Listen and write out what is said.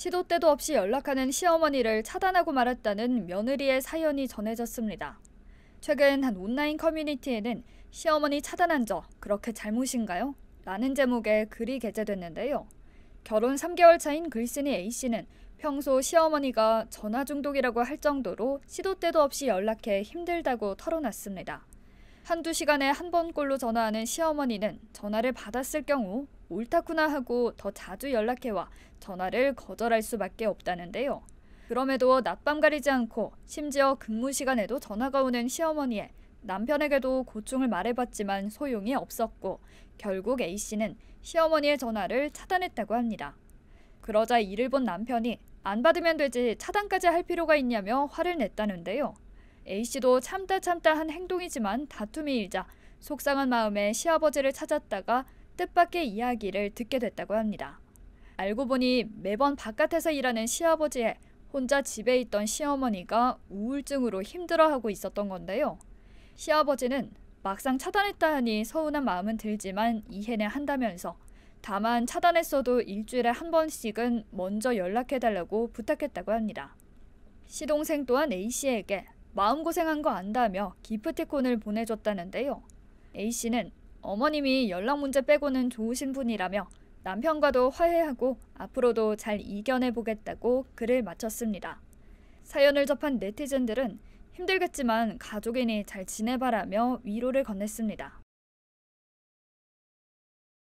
시도 때도 없이 연락하는 시어머니를 차단하고 말았다는 며느리의 사연이 전해졌습니다. 최근 한 온라인 커뮤니티에는 시어머니 차단한 저 그렇게 잘못인가요? 라는 제목의 글이 게재됐는데요. 결혼 3개월 차인 글쓴이 A씨는 평소 시어머니가 전화 중독이라고 할 정도로 시도 때도 없이 연락해 힘들다고 털어놨습니다. 한두 시간에 한 번꼴로 전화하는 시어머니는 전화를 받았을 경우 옳다구나 하고 더 자주 연락해와 전화를 거절할 수밖에 없다는데요. 그럼에도 낮밤 가리지 않고 심지어 근무 시간에도 전화가 오는 시어머니에 남편에게도 고충을 말해봤지만 소용이 없었고 결국 A씨는 시어머니의 전화를 차단했다고 합니다. 그러자 이를 본 남편이 안 받으면 되지 차단까지 할 필요가 있냐며 화를 냈다는데요. A씨도 참다 참다 한 행동이지만 다툼이 일자 속상한 마음에 시아버지를 찾았다가 뜻밖의 이야기를 듣게 됐다고 합니다. 알고 보니 매번 바깥에서 일하는 시아버지에 혼자 집에 있던 시어머니가 우울증으로 힘들어하고 있었던 건데요. 시아버지는 막상 차단했다 하니 서운한 마음은 들지만 이해는 한다면서 다만 차단했어도 일주일에 한 번씩은 먼저 연락해달라고 부탁했다고 합니다. 시동생 또한 A씨에게 마음고생한 거 안다며 기프티콘을 보내줬다는데요. A씨는 어머님이 연락 문제 빼고는 좋으신 분이라며 남편과도 화해하고 앞으로도 잘 이겨내 보겠다고 글을 마쳤습니다. 사연을 접한 네티즌들은 힘들겠지만 가족이니 잘 지내봐라며 위로를 건넸습니다.